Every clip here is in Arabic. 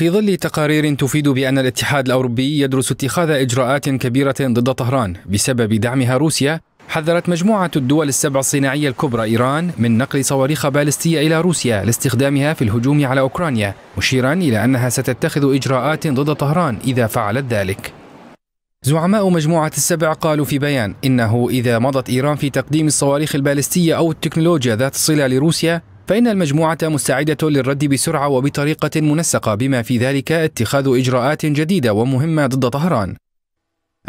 في ظل تقارير تفيد بأن الاتحاد الأوروبي يدرس اتخاذ إجراءات كبيرة ضد طهران بسبب دعمها روسيا حذرت مجموعة الدول السبع الصناعية الكبرى إيران من نقل صواريخ بالستية إلى روسيا لاستخدامها في الهجوم على أوكرانيا مشيرا إلى أنها ستتخذ إجراءات ضد طهران إذا فعلت ذلك زعماء مجموعة السبع قالوا في بيان إنه إذا مضت إيران في تقديم الصواريخ البالستية أو التكنولوجيا ذات الصلة لروسيا فإن المجموعة مستعدة للرد بسرعة وبطريقة منسقة بما في ذلك اتخاذ إجراءات جديدة ومهمة ضد طهران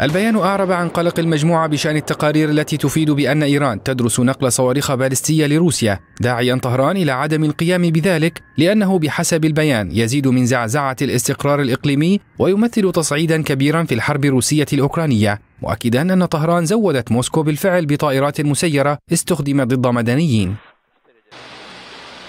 البيان أعرب عن قلق المجموعة بشأن التقارير التي تفيد بأن إيران تدرس نقل صواريخ بالستية لروسيا داعيا طهران إلى عدم القيام بذلك لأنه بحسب البيان يزيد من زعزعة الاستقرار الإقليمي ويمثل تصعيدا كبيرا في الحرب الروسية الأوكرانية مؤكدا أن طهران زودت موسكو بالفعل بطائرات مسيرة استخدمت ضد مدنيين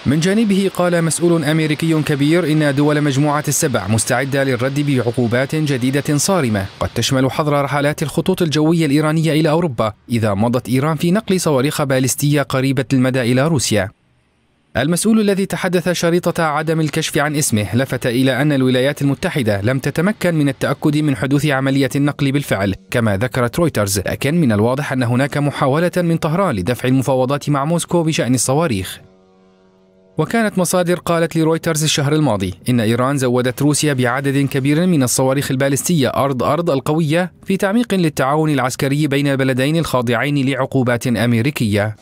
من جانبه قال مسؤول أمريكي كبير إن دول مجموعة السبع مستعدة للرد بعقوبات جديدة صارمة قد تشمل حظر رحلات الخطوط الجوية الإيرانية إلى أوروبا إذا مضت إيران في نقل صواريخ باليستية قريبة المدى إلى روسيا المسؤول الذي تحدث شريطة عدم الكشف عن اسمه لفت إلى أن الولايات المتحدة لم تتمكن من التأكد من حدوث عملية النقل بالفعل كما ذكرت رويترز لكن من الواضح أن هناك محاولة من طهران لدفع المفاوضات مع موسكو بشأن الصواريخ وكانت مصادر قالت لرويترز الشهر الماضي إن إيران زودت روسيا بعدد كبير من الصواريخ البالستية أرض أرض القوية في تعميق للتعاون العسكري بين البلدين الخاضعين لعقوبات أمريكية